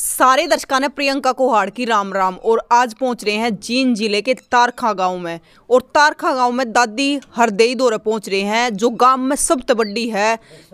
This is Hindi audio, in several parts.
सारे दर्शकों ने प्रियंका कुहाड़ की राम राम और आज पहुंच रहे हैं जींद जिले के तारखा गांव में और तारखा गांव में दादी हरदेई दौरे पहुंच रहे हैं जो गांव में सब तो है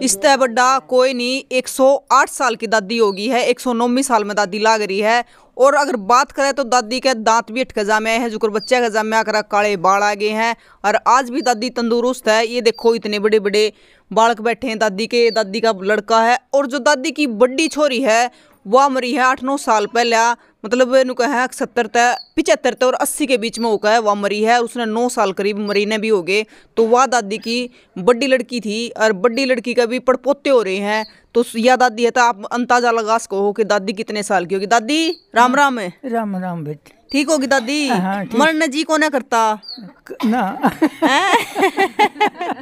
इस तरह बड्डा कोई नहीं 108 साल की दादी होगी है एक साल में दादी लाग रही है और अगर बात करें तो दादी के दांत भी अटकजा जामे हैं जो बच्चे का जामे आकर काले बाल आ गए हैं और आज भी दादी तंदुरुस्त है ये देखो इतने बड़े बड़े बालक बैठे हैं दादी के दादी का लड़का है और जो दादी की बड़ी छोरी है वह मरी है आठ नौ साल पहले मतलब इनू है सत्तर तय पिचहत्तर तय और अस्सी के बीच में होकर है वह मरी है उसने नौ साल करीब मरीने भी हो गए तो वह दादी की बड़ी लड़की थी और बड़ी लड़की का भी पड़पोते हो रहे हैं तो यह दादी है तो आप अंदाजा लगा सको कि दादी कितने साल की होगी दादी राम हाँ। राम है राम राम बेटे ठीक होगी दादी हाँ, हाँ, मरने जी को ना करता ना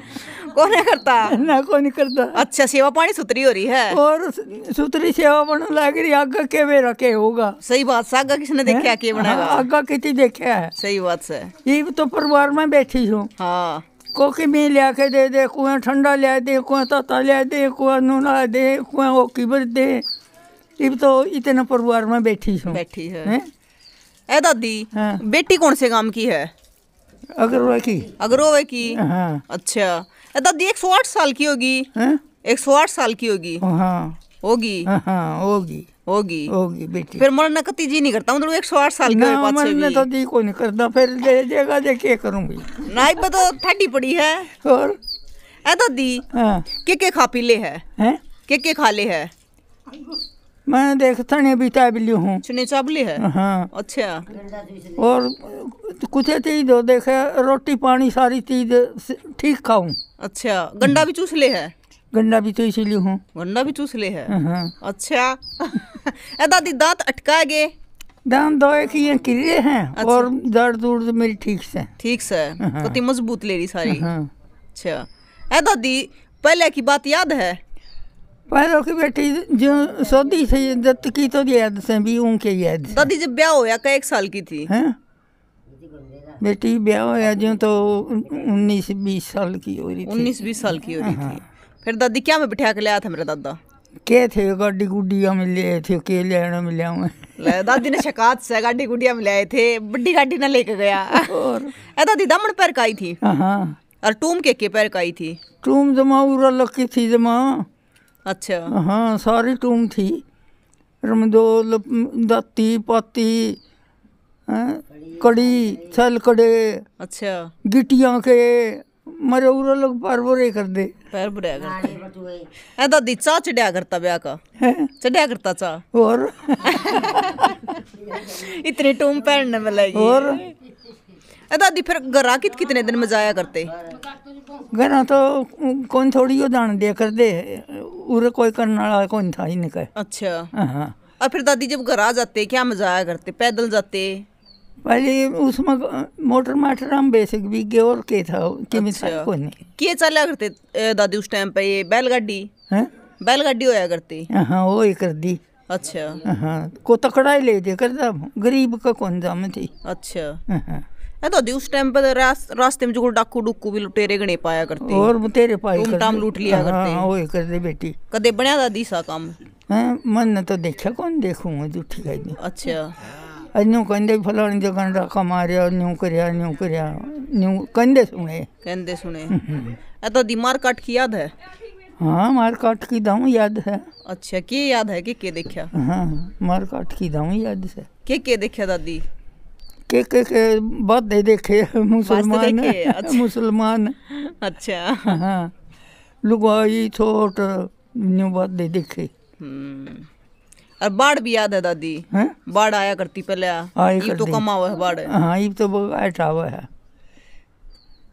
कौन है करता ना कौन करता अच्छा सेवा पानी सुतरी हो रही है और सुतरी सेवा बन लग रही आगा के वे रखे होगा सही बात से आगा किसने देखा के बना हाँ, आगा कितनी देखा है सही बात से ये तो परिवार में बैठी हूँ हाँ कोकी मी लिया के दे दे कुएं ठंडा लिया दे कुएं तोता लिया दे कुएं नूना दे कुएं वो किबर दे इब तो इतने परिवार में बैठी हूँ बैठी है, है? ए दादी हाँ। बेटी कौन से काम की है अगरवे की अगरवे की हाँ। अच्छा दादी एक सौ आठ साल की होगी एक सौ आठ साल की होगी हाँ। होगी हाँ, हाँ, होगी होगी होगी बेटी फिर मरना कति जी नहीं करता मतलब एक सौ आठ साल के मरने तो दी को नहीं करता फिर दे देगा दे के करूंगी नाई पर तो ठंडी पड़ी है और ए दादी हाँ। के के खा पी ले है, है? के के खा ले है मैं देखता नहीं बीता बिल्ली हूँ चुनीचा बिल्ली है हाँ अच्छा और कुछ चीज देखे रोटी पानी सारी चीज ठीक खाऊं अच्छा गंडा भी चूस ले है गंडा भी तो इसीलिए हूँ गंडा भी चूस ले है हाँ। अच्छा ए दादी दांत अटका गए दांत दो एक ये किले हैं अच्छा। और दर्द दूर मेरी ठीक से ठीक से हाँ। तो मजबूत ले रही सारी हाँ। अच्छा ए दादी पहले की बात याद है વાયરોખી બેટી જો સોધી થઈ દદકી તો યાદ સંભી ઉન કે યાદ દદી જે બ્યાહ હોયા ક એક સાલ કી થી હે બેટી બ્યાહ હોયા જો તો 19 20 સાલ કી હોરી 19 20 સાલ કી હોરી થી ફિર દદી ક્યા મે બઠા કે લયા થા મેરા દાદા કે થે ગડડી ગુડિયા મે લેથે કે લેણ મલ્યા હું લે દાદી ને શકાત સે ગાડી ગુડિયા મલાયે થે બડી ગાડી ના લેકે ગયા ઓર એ દદી દમણ પર કાઈ થી હા હા ઓર ટૂમ કે કે પર કાઈ થી ટૂમ જમા ઉર લક કી થી જમા ਅੱਛਾ ਹਾਂ ਸਾਰੀ ਟੂਮ ਥੀ रमदोल दाती पाती कड़ी छल कड़े अच्छा गिटिया के मरे उरा लोग पैर बुरे कर दे पैर बुरे कर ऐ दादी चा चढ़िया करता ब्याह का चढ़िया करता चा और इतनी टूम पहनने में लगी और दादी फिर घरा कित कितने दिन में जाया करते घरा तो कौन थोड़ी यो दान दिया कर दे उरे कोई करने वाला कौन था ही नहीं अच्छा हाँ और फिर दादी जब घर आ जाते क्या मजा आया करते पैदल जाते पहले उसमें मोटर माटर हम बेसिक भी गए और के था कि अच्छा। को नहीं के चला करते दादी उस टाइम पे ये बैलगाड़ी हैं हाँ। बैलगाड़ी होया करती हाँ वो ही कर दी अच्छा हाँ को तकड़ा ही ले दे करता गरीब का कौन जाम थी अच्छा। हाँ। तो उस टाइम पर रास्ते में जो डाकू डुकू भी लुटेरे गणे पाया करते और बतेरे पाए टाम लूट लिया हाँ, करते हां ओए कर दे बेटी कदे बनया दा दिसा काम मैं मन ने तो देखा कौन देखूंगा जूठी गाई में अच्छा अन्यू कंदे फलाने जगह डाका मारिया न्यू करया न्यू करया न्यू कंदे सुने कंदे सुने हम्म, हम्म। ए तो दिमाग काट की याद है हाँ काट की दाऊ याद है अच्छा की याद है कि के देखा हाँ काट की दाऊ याद है के के देखा दादी के के के बहुत नहीं देखे तो मुसलमान अच्छा। मुसलमान अच्छा हाँ लुगाई छोट न्यू बात नहीं देखे हम्म। और बाढ़ भी याद है दादी बाढ़ आया करती पहले ये तो कम आवे है बाढ़ हाँ ये तो ऐठा आवे है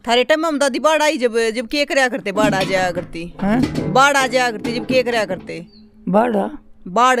थारे टाइम हम दादी बाढ़ आई जब जब के कराया करते बाढ़ आ जाया करती बाढ़ आ जाया करती जब के कराया करते बाढ़ बाढ़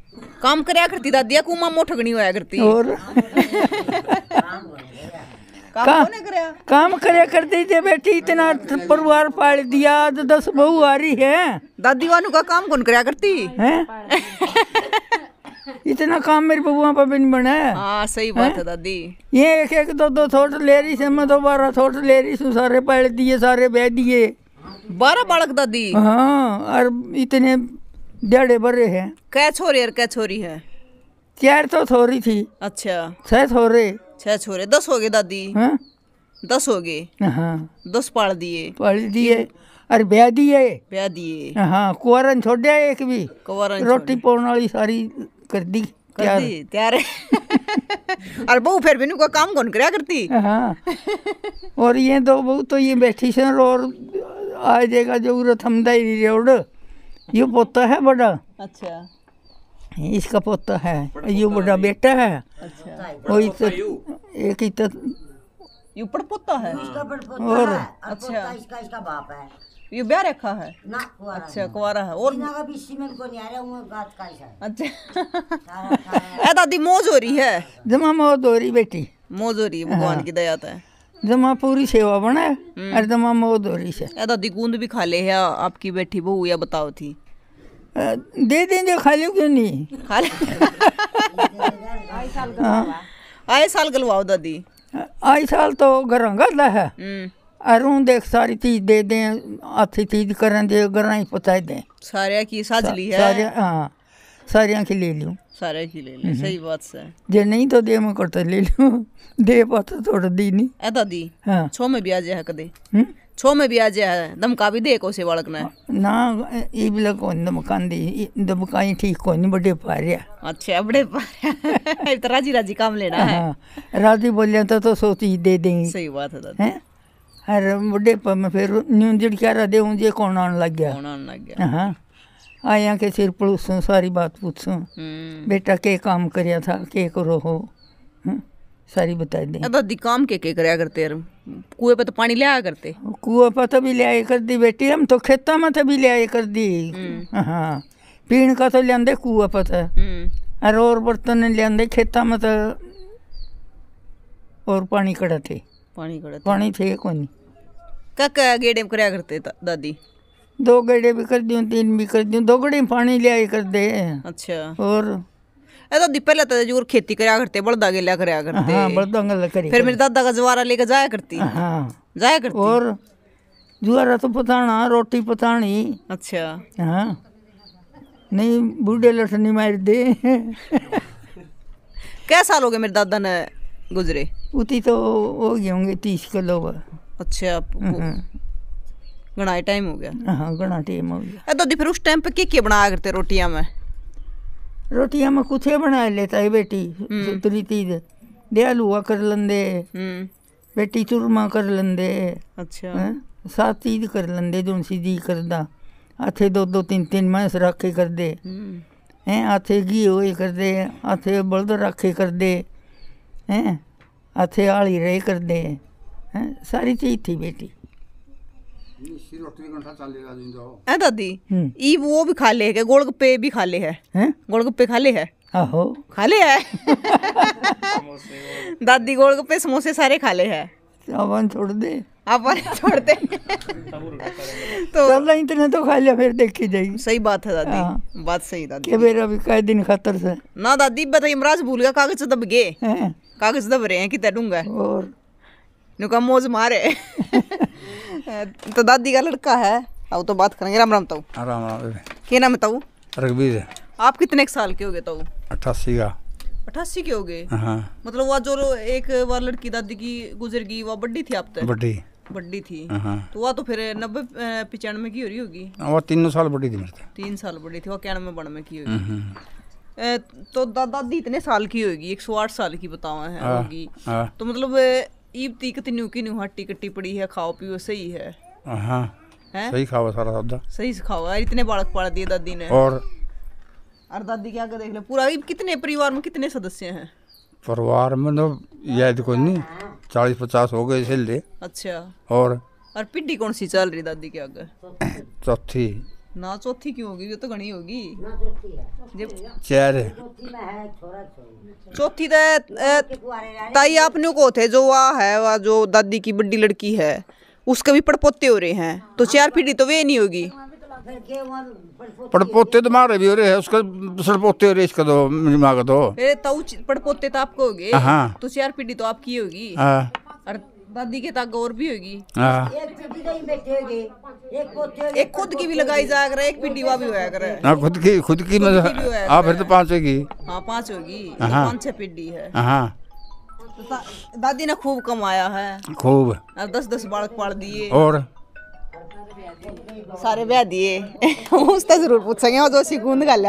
काम कराया करती दादिया को मामो ठगनी होया करती और काम काम करे करती थे बेटी इतना परिवार पाल दिया तो दस बहू आ रही है दादी वानू का काम कौन कराया करती है इतना काम मेरी बबुआ पर भी नहीं बना है हाँ सही बात है, है दादी ये एक एक दो दो थोट ले रही से मैं तो बारह थोट ले रही सू सारे पाल दिए सारे बह दिए बारह बालक दादी हाँ और इतने डेढ़ बरे हैं कै छोरी और कै छोरी है चार तो छोरी थी अच्छा छह छोरे छह छोरे दस हो गए दादी हाँ? दस हो गए हाँ दस पाल दिए पाल दिए अरे ब्याह दिए ब्याह दिए हाँ कुरन छोड़ एक भी कुरन रोटी पौन वाली सारी कर दी कर दी तैयार और बहु फिर भी कोई काम कौन कराया करती हाँ और ये दो बहु तो ये बैठी से और आ जाएगा जो रथमदाई रोड ये पोता है बड़ा अच्छा इसका पोता है ये बड़ा बेटा है अच्छा वही हाँ, तो एक ही तो ये ऊपर पोता है हाँ। इसका बड़ा पोता और अच्छा इसका इसका बाप है ये ब्याह रखा है ना अच्छा कुवारा है और का भी सीमेंट को नहीं आ रहा हूं बात का है अच्छा ए दादी मौज हो रही है जमा मौज हो रही बेटी मौज हो रही भगवान हाँ। की दया है जमा पूरी सेवा बना हम्म। और जमा मौज हो रही है ए दादी गूंद भी खा ले है आपकी बेटी बहू या बताओ थी दे देंगे खाली क्यों नहीं आए साल गलवाओ हाँ। दादी आए साल तो गरंगा ला है अरू हम्म। देख सारी चीज दे दें अच्छी चीज करन दे गरा ही पहुंचाई दें सारे की साजली है सारे हां सारे की ले लूं सारे की ले ले हम्म। सही बात से जे नहीं तो दे मैं करता ले लूं दे पाता तो थोड़ा दी नहीं ए दादी हां छो में ब्याज है कदे हम्म छो में भी आज दमका भी देखो से बालक ने ना ये भी लग कौन दी दे ही ठीक कौन बड़े पारिया अच्छा बड़े पारिया तो राजी राजी काम लेना है हाँ, राजी बोल तो तो सो चीज दे देंगे सही बात है हैं हर बड़े पर मैं फिर न्यू जिड़ क्या रहा दे मुझे कौन आने लग गया कौन आने लग गया हाँ आया के सिर पड़ूसूँ सारी बात पूछूँ हम्म। बेटा के काम करिया था के करो हो सारी बता दी दादी काम के के कराया करते यार कुएं पर तो पानी ले आया करते कुएं पर तो भी लिया कर दी बेटी हम तो खेतों में तो भी ले आया कर दी हम्म। हाँ पीण का तो लिया कुएं पर तो हम्म। और और बर्तन लिया खेतों में तो और पानी कड़ा थे पानी कड़ा पानी थे कौन क्या गेड़े में कराया करते दादी दो गेड़े भी कर दूँ तीन भी कर दूँ दो गड़े पानी लिया कर दे अच्छा और ए तो पहले तो जरूर खेती कराया करते बड़दा गेला कराया करते हाँ बड़दा गेला करी फिर मेरे दादा का जुआरा लेके जाया करती हाँ जाया करती और जुआरा तो पताना रोटी पतानी अच्छा हाँ नहीं बूढ़े लठनी मार दे कै साल हो गए मेरे दादा ने गुजरे उतनी तो हो गए होंगे तीस किलो अच्छा घना टाइम हो गया हाँ घना टाइम हो गया तो फिर उस टाइम पे क्या क्या बनाया करते रोटियां में रोटियां मैं कुछ बना लेता ਬੇਟੀ बेटी प्रीति दे दे ਕਰ ਲੰਦੇ ਹੂੰ ਬੇਟੀ चूरमा ਕਰ ਲੰਦੇ ਅੱਛਾ ਸਾਤ ਚੀਜ਼ ਕਰ ਲੰਦੇ ਜੁਨ ਸੀ ਕਰਦਾ ਆਥੇ ਦੋ ਦੋ ਤਿੰਨ ਤਿੰਨ ਮੈਂਸ ਰੱਖੇ ਕਰਦੇ ਹੈ ਆਥੇ ਗੀ ਹੋਏ ਕਰਦੇ ਆਥੇ ਬਲਦ ਰੱਖੇ ਕਰਦੇ ਹੈ ਆਥੇ ਆਲੀ ਰੇ ਕਰਦੇ ਹੈ ਸਾਰੀ ਚੀਜ਼ ਥੀ ਬੇਟੀ है दादी हम्म। ई वो भी खा ले है गोलगप्पे भी खा ले है, है? गोलगप्पे खा ले है आहो खा ले है दादी गोलगप्पे समोसे सारे खा ले है अपन छोड़ दे अपन छोड़ दे तो चल इतने तो खा लिया फिर देखी जाएगी सही बात है दादी हाँ। बात सही दादी फिर अभी कई दिन खतर से ना दादी बताइए इमराज भूल गया कागज दब गए कागज दब रहे हैं कितने डूंगा और नुका मोज मारे तो दादी का लड़का है आओ तो बात करेंगे राम राम ताऊ हाँ, राम राम क्या नाम ताऊ रघबीर आप कितने साल के हो गए ताऊ अट्ठासी का अठासी के हो गए हाँ। मतलब वह जो एक बार लड़की दादी की गुजर गई वह बड्डी थी आप तक बड्डी बड़ी थी हाँ। तो वह तो फिर नब्बे पचानवे की हो रही होगी वह तीनों साल बड़ी थी तीन साल बड़ी थी वह इक्यानवे बानवे की होगी हम्म, हम्म। तो दादी इतने साल की होगी एक सौ आठ साल की बतावा है होगी तो मतलब ईब तीक तीनू की नु हट्टी कट्टी पड़ी है खाओ पियो सही है हाँ सही खाओ सारा सौदा सही खाओ यार इतने बालक पाल दिए दादी ने और और दादी क्या देख लो पूरा ईब कितने परिवार में कितने सदस्य हैं परिवार में तो याद तो कोई नहीं चालीस पचास हो गए इसे ले अच्छा और और पिड्डी कौन सी चल रही दादी के आगे चौथी ना चौथी क्यों होगी ये तो घनी होगी चार चौथी तो ताई आपने को थे जो वह है वह जो दादी की बड़ी लड़की है उसके भी पड़पोते हो रहे हैं तो चार हाँ। पीढ़ी तो वे नहीं होगी पड़पोते तो मारे भी हो रहे हैं उसके सड़पोते हो रहे इसका तो मांगा तो पड़पोते तो आपको होगी हाँ तो चार पीढ़ी तो आपकी होगी हाँ। दादी के तक और भी होगी हाँ। एक खुद की भी लगाई जा कर एक पिंडी भी होया करे खुद की खुद की मतलब हाँ फिर तो पाँच होगी हाँ पाँच होगी हाँ। पाँच छह पिंडी है हाँ तो दादी ने खूब कमाया है खूब दस दस बालक पाल दिए और सारे ਵਿਆਹ उसका जरूर ਤਾਂ ਜ਼ਰੂਰ ਪੁੱਛਾਂਗੇ गूंद ਜੋ ਸਿਕੂਨ ਗੱਲ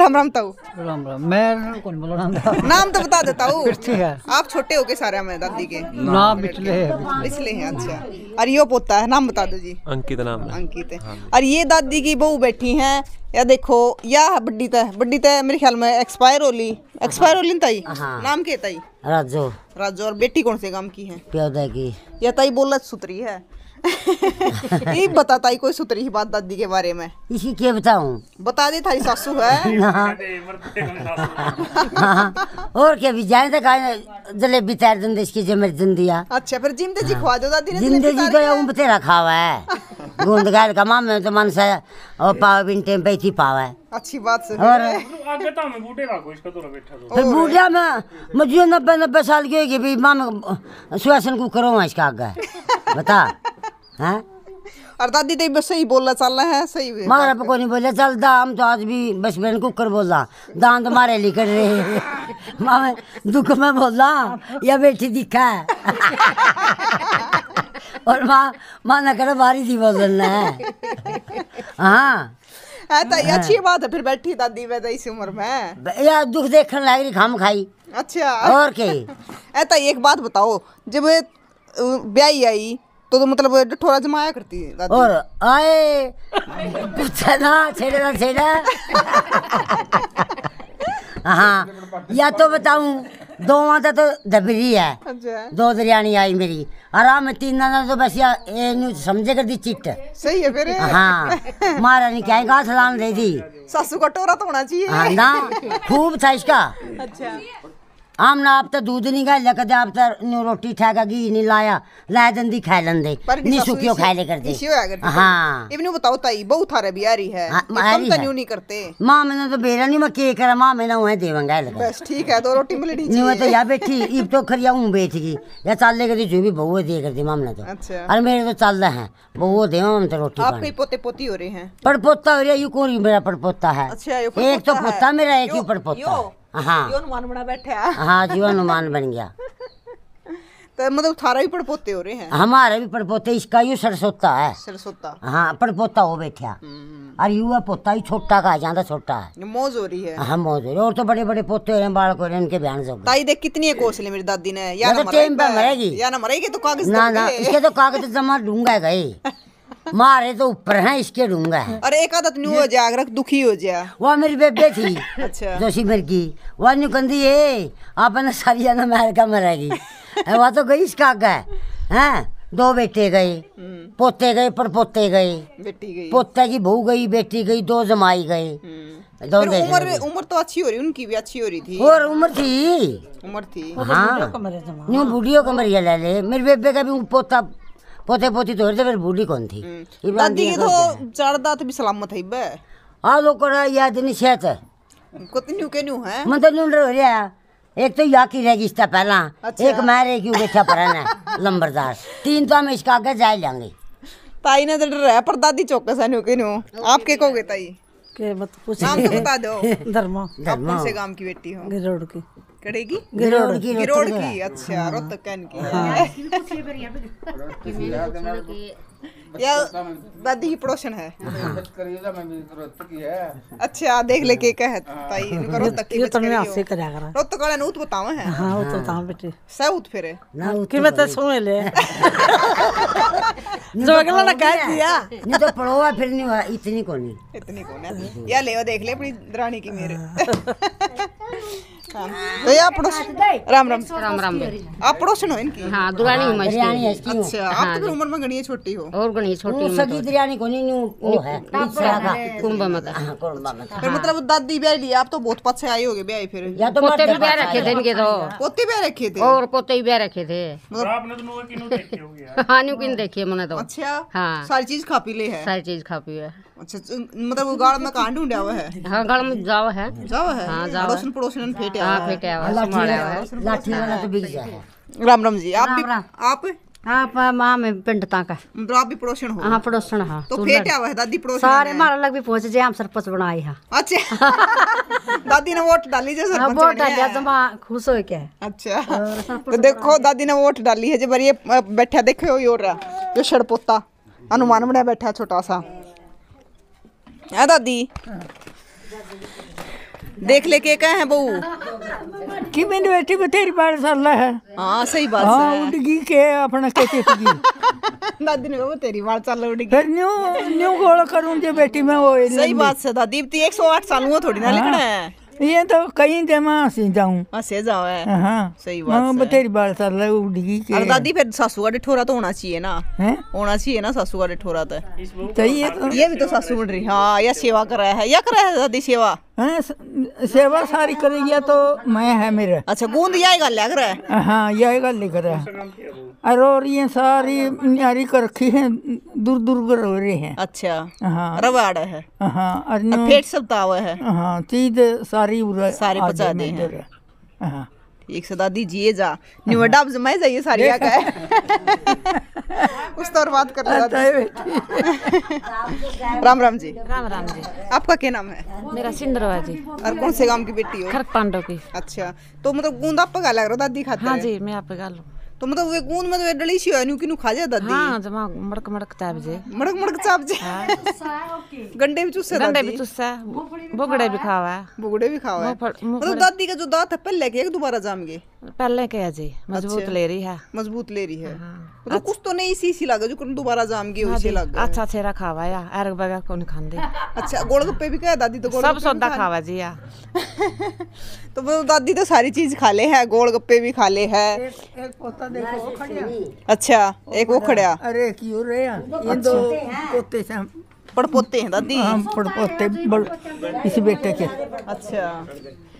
राम राम ताऊ राम राम मैं कौन बोला नाम था नाम तो बता देता हूँ आप छोटे हो गए सारे हमें दादी के नाम पिछले पिछले हैं अच्छा और ये पोता है नाम बता दो जी अंकित नाम अंकित है हाँ। और ये दादी की बहू बैठी है या देखो या बड्डी तय बड्डी तय मेरे ख्याल में एक्सपायर होली एक्सपायर होली ताई हाँ। नाम के ताई राजो राजो और बेटी कौन से काम की है प्यादा की या ताई बोला सुतरी है ये बताता ही कोई सुतरी ही बात दादी के बारे में इसी के बताऊं बता दे थारी सासू है और क्या भी जाने तक आए जलेबी तैर दिन इसकी जमर मेरी जिंदिया अच्छा फिर जिंदे जी हाँ। खवा दो दादी ने जिंदे जी तो उन बतेरा खावा है गोंद गाल का मामे तो मन से और पाव बिन टेम पे थी पावा है अच्छी बात से और आगे तो मैं बूढ़े का कोई तो बैठा तो फिर बूढ़ा मैं मुझे 90 90 साल की होगी भी मामे सुहासन को करो इसका आगे बता और हाँ? दादी ते बस सही बोलना रहा है सही मारा पे कोनी बोले चल दाम तो आज भी बस बहन कुकर बोला दांत तो मारे लिकड़ रहे मामे दुख में बोला या बेटी दिखा और माँ माँ ना करे बारी दी बोलना है हाँ है हाँ, तो हाँ। अच्छी बात है फिर बैठी दादी में तो इस उम्र में यार दुख देखने लग रही खाम खाई अच्छा और के ऐसा तो एक बात बताओ जब ब्याई आई तो, तो मतलब डठोरा जमाया करती है दादी और आए पूछा ना छेड़ा ना छेड़ा हाँ या तो बताऊं दो माता तो दबरी है अच्छा। दो दरियाणी आई मेरी आराम में तीन दादा तो बस या समझे कर दी चिट सही है फिर हाँ महारानी क्या कहा सलाम दे दी सासू का तो होना चाहिए हाँ ना खूब था इसका अच्छा हमने आप तो दूध नहीं खाए लेकर आप तो रोटी ठेगा घी नहीं लाया लाया दंदी खा लन नहीं सुखियो खा ले कर दे हाँ। बताओ ताई बहु थारे बियारी है हम हाँ, मैंने तो बेरा नहीं मैं के करा मां मैंने उन्हें देवांगा ठीक है दो तो रोटी मिल दी तो या बैठी इब तो खरी हूं बेच गई या चाल ले कर जो भी बहु दे कर दे मामला तो अच्छा। अरे मेरे तो चल रहा है बहु दे तो रोटी आपके पोते पोती हो रहे हैं पड़पोता हो रहा है यू कोरी मेरा पड़पोता है अच्छा, एक तो पोता मेरा एक ही पड़पोता हाँ बना बैठे हाँ जी अनुमान बन गया तो मतलब थारा भी पड़पोते हो रहे हैं हमारे भी पड़पोते इसका यू सरसोता है सरसोता हाँ पड़पोता हो बैठा हम्म। और युवा पोता ही छोटा का ज्यादा छोटा है मौज हो रही है हाँ मौज हो रही है और तो बड़े बड़े पोते हो रहे हैं बाल को इनके बयान से ताई देख कितनी एक कोसले मेरी दादी ने या तो ना मरेगी या ना मरेगी तो कागज ना ना इसके तो कागज जमा दूंगा गई मारे तो ऊपर है इसके डूंगा है अरे एक आदत न्यू हो जाए अगर दुखी हो जाए वो मेरी बेबे थी अच्छा जोशी मेरी की वह न्यू कंदी है आपने सारी जाना अमेरिका में रहेगी वो तो गई इसका है हैं दो बेटे गए हम्म। पोते गए पर पोते गए बेटी गई पोते की बहू गई बेटी गई दो जमाई गए हम्म। दो उम्र उम्र तो अच्छी हो रही उनकी भी अच्छी हो रही थी और उम्र थी उम्र थी हाँ न्यू बूढ़ियों कमरिया ले ले मेरे बेबे का भी पोता पोते पोती तो हरदे फिर बूढ़ी कौन थी हम्म। दादी की तो चार दांत तो भी सलामत है बे हां लोग करा दिन याद है सेहत न्यू के न्यू है मतलब तो न्यू डर हो रहा एक तो यहाँ की रहेगी इसका पहला अच्छा। एक मैं रहेगी बैठा है लंबरदार तीन तो हम इसका आगे जाए लेंगे ताई ने तो डर है पर दादी चौकस है न्यू के न्यू आप के कहोगे ताई के मत पूछ नाम तो बता दो धर्मा धर्मा से गांव की बेटी हूं गिरोड़ की करेगी गिरोड़ की गिरोड़ की अच्छा रोहतकन की या दादी तो की पड़ोसन तो है अच्छा देख ले के कह ताई हाँ। इनका रोहतक की तो मैं आपसे करा करा रोहतक वाला नूत बतावे है हां वो तो ताव बेटे सब उठ फिरे ना की मत सुने ले जो अगला ना कह दिया ये तो पड़ोवा फिर नहीं हुआ इतनी कोनी इतनी कोनी या ले देख ले अपनी दरानी की मेरे हाँ। तो ये पड़ोस राम राम राम राम आप पड़ोसन हो इनकी हां दुरानी उमर की अच्छा आप तो उम्र में गणी छोटी हो और गणी छोटी हो सगी दुरानी कोनी नहीं वो है कुंभ में कुंभ मत फिर मतलब दादी ब्याह ली आप तो बहुत पछे आई होगे ब्याह फिर या तो पोते भी ब्याह रखे थे इनके तो पोते ब्याह रखे थे और पोते ही ब्याह रखे थे आपने तो नो किनो देखे होगे हां न्यू किन देखे मैंने तो अच्छा हां सारी चीज खा पी ले है सारी चीज खा पी है अच्छा तो मतलब गाड़ में कहां ढूंढा हुआ है हां गाड़ में जाओ है जाओ है हां जाओ पड़ोसन पड़ोसन फेटे हां फेटे हुआ है हाँ, लाठी वाला तो बिक जाए राम राम जी आप भी आप आप मां में पिंड तक है मतलब आप भी पड़ोसन हो हां पड़ोसन हां तो फेटे हुआ दादी पड़ोसन सारे मारा लग भी पहुंच जे हम सरपंच बनाए हां अच्छा दादी ने वोट डाली जे हाँ, सरपंच वोट डालिया जमा खुश हो के अच्छा तो देखो दादी ने वोट डाली है जे बार बैठा देखो यो रहा यो सड़पोता हनुमान बना बैठा छोटा सा है हाँ, दादी देख ले के कहे हैं बहू कि मेरी बेटी बतेरी बार साल है हाँ सही बात हाँ उड़गी के अपना कहते दादी ने वो तेरी बार साल उड़गी फिर न्यू न्यू गोल करूं जो बेटी मैं वो सही बात है दादी 108 साल हुआ थोड़ी ना हाँ। लिखना है ये तो कई दे मां सी जाऊं हसे जाओ है हां सही बात है हाँ, बतेरी बाल सर ले उड़ गई के अरे दादी फिर सासू का डिठोरा तो होना चाहिए ना हैं होना चाहिए ना सासू का डिठोरा तो चाहिए तो ये भी तो सासू बन रही हां या सेवा कर रहा है या कर रहा है दादी हैं सेवा सारी करी तो मैं है मेरे अच्छा गूंद यही गल लग रहा है हाँ यही गल लिख रहा है अरे और ये सारी नारी कर रखी है दूर दूर कर हो रही है अच्छा हाँ रवाड़ है हाँ और फेट सब तावा है हाँ चीज सारी सारी पचा दी है हाँ एक सदा दीजिए जा निवडा अब जमाए जाइए सारी का है उस तौर तो बात कर लेता है राम राम जी राम राम जी आपका क्या नाम है मेरा सिंदरवा जी और कौन से गांव की बेटी हो खरक पांडव की अच्छा तो मतलब गूंदा पगा लग रहा दादी खाता हां जी मैं आप पगा लूं तो मतलब वे गूंद में तो डली सी है किनु खा जा दादी हां जमा तो मड़क मड़क चाप जे मड़क मड़क चाप जे हाँ। गंडे भी चुस्से गंडे भी चुस्से बोगड़े भी खावा बोगड़े भी खावा मतलब दादी का जो दांत है पहले के दोबारा जाम गए पहले के अजय मजबूत अच्छा। ले रही है मजबूत ले रही है हाँ। मतलब कुछ तो नहीं सी सी लगा जो कुन दोबारा जाम गई उसे लगा अच्छा चेहरा खावा या अरग बगैर कौन खांदे अच्छा गोलगप्पे तो भी कह दादी तो सब तो सौदा खावा जी या तो मतलब दादी तो सारी चीज खा ले है गोलगप्पे भी खा ले है एक पोता अच्छा एक वो खड़िया अरे क्यों रे ये दो तो अच्छा, पोते से पड़पोते हैं दादी हम पड़पोते इस बेटे के अच्छा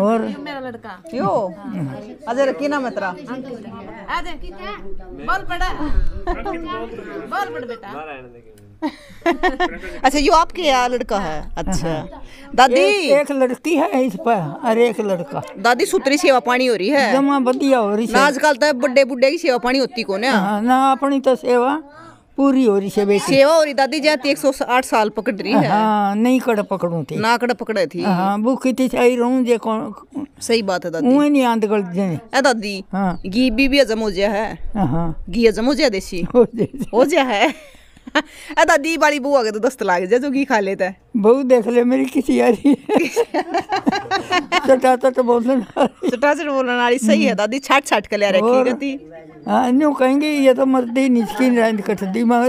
और मेरा लड़का यो अजय की नाम अजय बोल पड़ा बोल पड़ बेटा अच्छा यो आपके यहाँ लड़का है अच्छा दादी एक, लड़की है इस पर और एक लड़का दादी सुतरी सेवा पानी हो रही है जमा बढ़िया हो रही है आजकल तो बड़े बुढ़े की सेवा पानी होती कौन है हाँ, ना अपनी तो सेवा पूरी हो रही से सेवा हो रही दादी जाती एक सौ आठ साल पकड़ रही है हाँ नहीं कड़ पकड़ू थी ना कड़ पकड़े थी हाँ भूखी थी आई रहूं जे कौन सही बात है दादी ऊं नहीं आंद गल जे ए दादी हाँ घी भी भी हजम हो गया है हां घी हजम हो गया देसी हो गया है दादी वाली बू आ तो दस्त लाग जाए जो की खा लेता है बहू देख ले मेरी किसी आ रही चटा चट बोलन चटा चट बोलन आ रही सही है दादी छाट छाट के ले रखी गति हां न्यू कहेंगे ये तो मरती निचकी रांद कटती मैं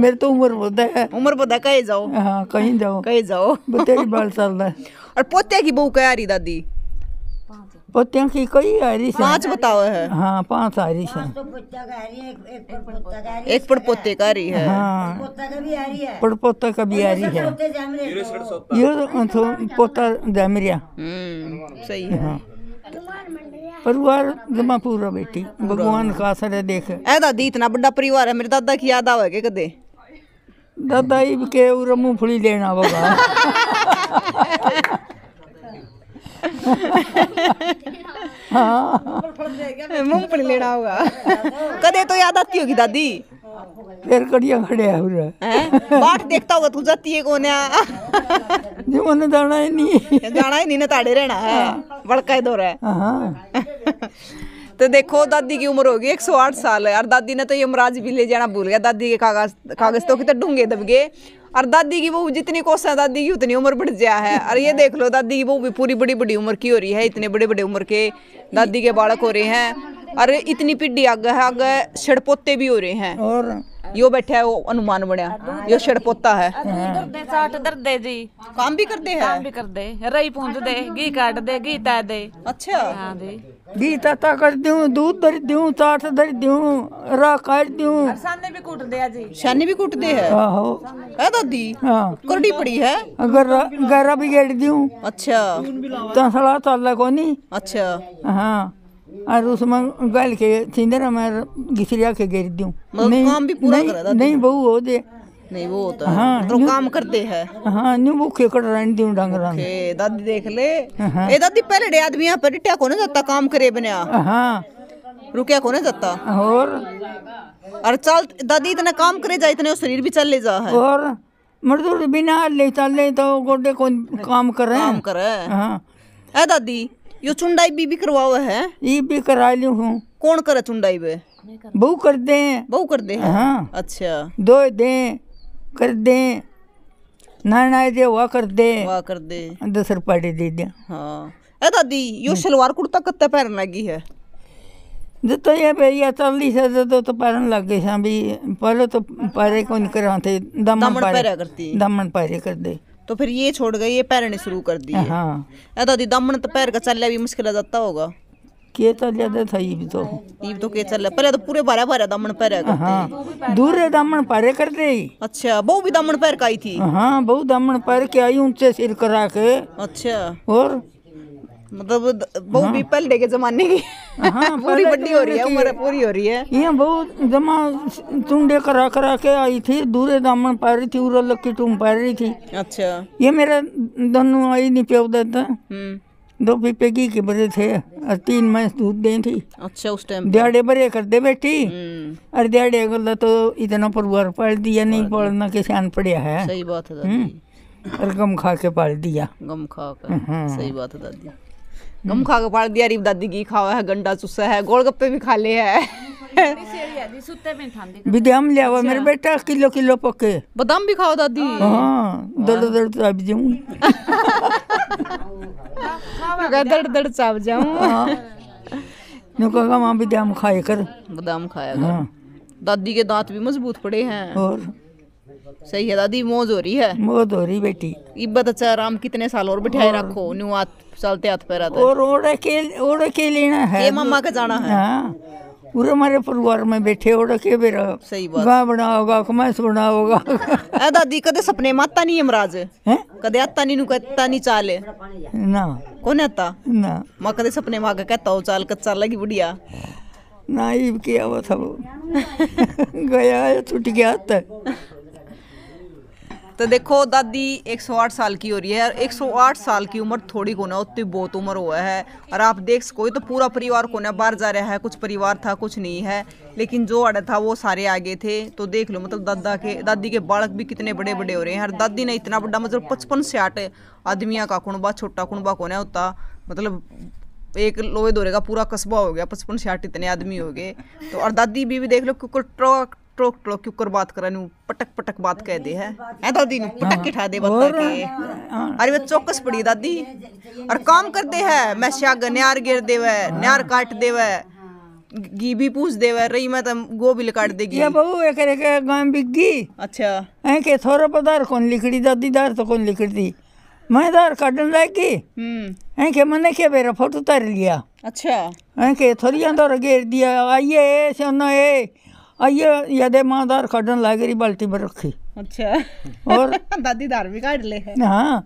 मेरे तो उम्र बदा है उम्र बदा कहीं जाओ हां कहीं जाओ कहीं जाओ तेरी बाल चल रहा और पोते की बहू कह रही दादी पोतियों की कोई आयरिश है पांच बताओ हाँ, तो है हाँ पांच आयरिश है एक पड़पोते का रही तो- तो- हम्म, है हाँ पड़पोता का भी आ है ये पोता जामरिया सही है परिवार जमा पूरा बेटी भगवान का असर है देख ए दादी इतना बड़ा परिवार है मेरे दादा की याद आवे कदे दादा ही के उरा मूंगफली लेना होगा हाँ। मूंगफली लेना होगा कदे तो याद आती होगी दादी फिर कड़िया खड़े हो रहा बाट देखता होगा तू जाती है कोने जो ने जाना ही नहीं जाना ही नहीं ना ताड़े रहना है हाँ। बड़का ही दो रहा है हाँ। तो देखो दादी की उम्र होगी एक सौ आठ साल और दादी ने तो यमराज भी ले जाना भूल गया दादी के कागज कागज तो कितने डूंगे दब गए और दादी की बहू जितनी कोसा दादी की उतनी उम्र बढ़ गया है और ये देख लो दादी की बहू भी पूरी बड़ी बड़ी उम्र की हो रही है इतने बड़े बड़े उम्र के दादी के बालक हो रहे हैं और इतनी पीढ़ी आगे है आगे छड़पोते भी हो रहे हैं और यो बैठा है वो हनुमान बनया यो छड़पोता है दर्दे चाट दर्दे जी काम भी करते हैं काम भी करते रही पूंज दे घी काट दे घी ता दे अच्छा हां जी घी ताता कर दूं दूध धर दूं चाट धर दूं रा काट दूं सामने भी कूट दे जी शानी भी कूट दे है आहो है दादी हां करडी पड़ी है अगर गरा भी गेड़ दूं अच्छा तसला चल कोनी अच्छा हां और उसमें गल के सिंदर मैं घिसरिया के गिर दूं मतलब नहीं काम भी पूरा नहीं, करा नहीं बहू हो दे नहीं वो होता हाँ, तो काम करते हैं हाँ न्यू वो खेकड़ रहने दूं डांगरा दादी देख ले हाँ, ए दादी पहले डे आदमी यहाँ पर डिटिया को जाता काम करे बनया हाँ रुकिया को जाता और अरे चल दादी इतना काम करे जा इतने शरीर भी चल ले जा है और मजदूर बिना ले चल ले तो गोडे को काम करे काम करे हाँ ए दादी यो चुंडाई भी बीबी करवाओ है ये भी करा ली हूँ कौन करे चुंडाई में बहू कर दे बहू कर दे हाँ अच्छा दो दे कर दे नारायण दे वाह कर दे वाह कर दे दूसर पार्टी दे दे हाँ ए दादी यो सलवार कुर्ता कत्ते पहन लगी है जो तो ये भैया चालीस है जो तो, तो पहन लग गए सा पहले तो पहले को नहीं कराते दमन पहरे दमन पहरे कर दे तो फिर ये छोड़ गए ये पैर ने शुरू कर दिए हाँ तो दमन तो पैर का चलना भी मुश्किल जाता होगा के चल जाते था ये तो ये तो के चल पहले तो पूरे भरा भरा दमन पैर हाँ दूर रे दामन पैरे कर दे अच्छा बहु भी दमन पैर का आई थी हाँ बहु दमन पैर के आई ऊंचे सिर करा के अच्छा और मतलब बहु हाँ। भी पहले के जमाने की हाँ, पूरी बड्डी हो रही है उम्र पूरी हो रही है ये बहुत जमा चुंडे करा करा के आई थी दूरे दामन पा रही थी उरल की टूम पा रही थी अच्छा ये मेरा दोनों आई नहीं प्यो तो। देता हम्म। दो पीपे की के बरे थे और तीन मैं दूध दे थी अच्छा उस टाइम दिहाड़े बड़े कर दे बैठी हम्म। और दिहाड़े गला तो इतना परिवार पाल दिया नहीं पालना के शान पड़िया है सही बात है हम्म। और गम खा के पाल दिया गम खा के हाँ। सही बात है दादी गम हम्म। खा के पाड़ दिया रीब दादी की खावा है गंडा चुस्सा है गोलगप्पे भी खा ले है बदाम ले आओ मेरे अच्छा। बेटा किलो किलो पके बदाम भी खाओ दादी हाँ दर्द दर्द साहब जाऊँ दर्द दर्द साहब जाऊँ हाँ। नुका माँ बदाम खाए कर बदाम खाया कर हाँ। दादी के दांत भी मजबूत पड़े हैं और सही है दादी मौज हो रही है मौज हो रही बेटी इब्बत अच्छा आराम कितने साल और बिठाए रखो न्यू हाथ चलते हाथ पैर और ओढ़े के ओढ़े के लेना है मामा का जाना है हाँ पूरे हमारे परिवार में बैठे हो रखे मेरा सही बात गाँव बना होगा कमैस बना होगा ए दादी कदे सपने में नहीं यमराज हैं कदे आता नहीं कहता नहीं चाले ना कौन आता ना मां कदे सपने में आके कहता हो चाल कच्चा लगी बुढ़िया ना ये किया हुआ था गया छुट गया था तो देखो दादी 108 साल की हो रही है और 108 साल की उम्र थोड़ी को ना उतनी बहुत उम्र हुआ है और आप देख सको तो पूरा परिवार को ना बाहर जा रहा है कुछ परिवार था कुछ नहीं है लेकिन जो अड़ा था वो सारे आ गए थे तो देख लो मतलब दादा के दादी के बालक भी कितने बड़े बड़े हो रहे हैं और दादी ने इतना बड़ा मतलब पचपन से आठ आदमियाँ का कुणबा छोटा कुणबा कोने ना होता मतलब एक लोहे दोरे का पूरा कस्बा हो गया पचपन से आठ इतने आदमी हो गए तो और दादी भी देख लो क्योंकि ट्रक टोक टोक क्यों कर बात करानी पटक पटक बात कह दे है है दादी नु हाँ। पटक के ठा दे बता के अरे वे चौकस पड़ी दादी और काम करते है मैं शाग न्यार गिर देवे न्यार काट देवे घी भी पूछ देवे रही मैं तम तो गो भी काट देगी ये बहु एक एक गांव बिगी अच्छा ऐ के थोरो पदार कौन लिखड़ी दादी दार तो कौन लिखड़ी मैं दार काटन लागी हम्म ऐ के मने के बेरा फोटो उतार लिया अच्छा ऐ के थोड़ी अंदर घेर दिया आइए सोनो ए ਆਈਏ ਯਾਦੇ ਮਾਦਰ ਖੜਨ ਲਾਗਰੀ ਬਲਟੀ ਬਰ ਰੱਖੀ ਅੱਛਾ ਹੋਰ ਦਾਦੀ ਧਾਰ ਵੀ ਕਾੜ ਲੈ ਹੈ ਹਾਂ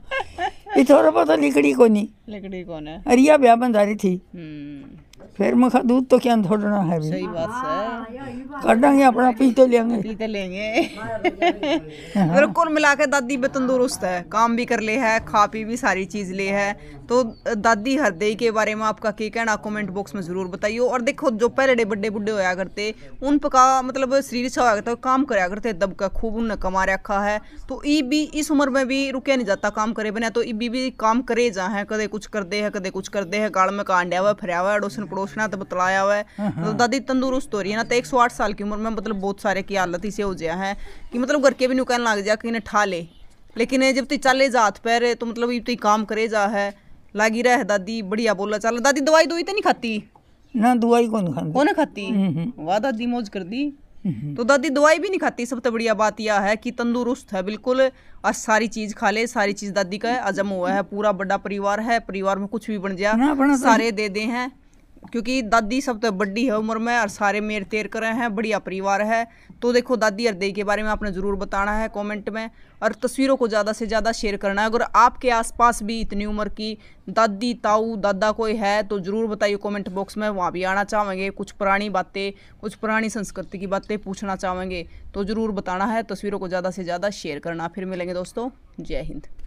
ਇਥੋਂ ਰੋ ਪਤਾ ਲਿਕੜੀ ਕੋਨੀ ਲਿਕੜੀ ਕੋਨੇ ਅਰੀਆ ਵਿਆਹ ਬੰਦਾਰੀ ਥੀ ਹੂੰ फिर मैं दूध तो क्या थोड़ना है सही बात हाँ, है कर देंगे अपना पी तो लेंगे पी तो लेंगे हाँ। मेरे कुल मिला के दादी भी तंदुरुस्त है काम भी कर ले है खा पी भी सारी चीज़ ले है तो दादी हरदे के बारे में आपका क्या कहना कमेंट बॉक्स में ज़रूर बताइए और देखो जो पहले बड़े बुढ़े होया करते उन पका मतलब शरीर से अच्छा होया करता काम कराया करते दब का खूब उनने कमा रखा है तो ई भी इस उम्र में भी रुके नहीं जाता काम करे बने तो ई भी भी काम करे जा है कदे कुछ करते हैं कदे कुछ करते हैं गाड़ में कांडा हुआ फिर हुआ अड़ोसन पड़ोस उसने तो बतलाया हुआ है हाँ, हाँ। मतलब दादी तंदुरुस्त हो रही है ना तो एक सौ आठ साल की उम्र में मतलब बहुत सारे की हालत इसे हो गया है कि मतलब घर के भी नुकसान लग जा कि ठा ले लेकिन जब ती चले जा पैर तो मतलब ये तो काम करे जा है लागी रह दादी बढ़िया बोला चल दादी दवाई दवाई तो नहीं खाती ना दवाई कौन खाती कौन खाती हम्म, हम्म। वाह दादी मौज कर दी हम्म, तो दादी दवाई भी नहीं खाती सबसे बढ़िया बात यह है कि तंदुरुस्त है बिल्कुल आज सारी चीज खा ले सारी चीज दादी का अजम हुआ है पूरा बड़ा परिवार है परिवार में कुछ भी बन जा तो सारे दे दे हैं क्योंकि दादी सब तो बड़ी है उम्र में और सारे मेर तेर रहे हैं बढ़िया परिवार है तो देखो दादी और दई के बारे में आपने ज़रूर बताना है कमेंट में और तस्वीरों को ज़्यादा से ज़्यादा शेयर करना है अगर आपके आसपास भी इतनी उम्र की दादी ताऊ दादा कोई है तो ज़रूर बताइए कमेंट बॉक्स में वहाँ भी आना चाहेंगे कुछ पुरानी बातें कुछ पुरानी संस्कृति की बातें पूछना चाहेंगे तो ज़रूर बताना है तस्वीरों को ज़्यादा से ज़्यादा शेयर करना फिर मिलेंगे दोस्तों जय हिंद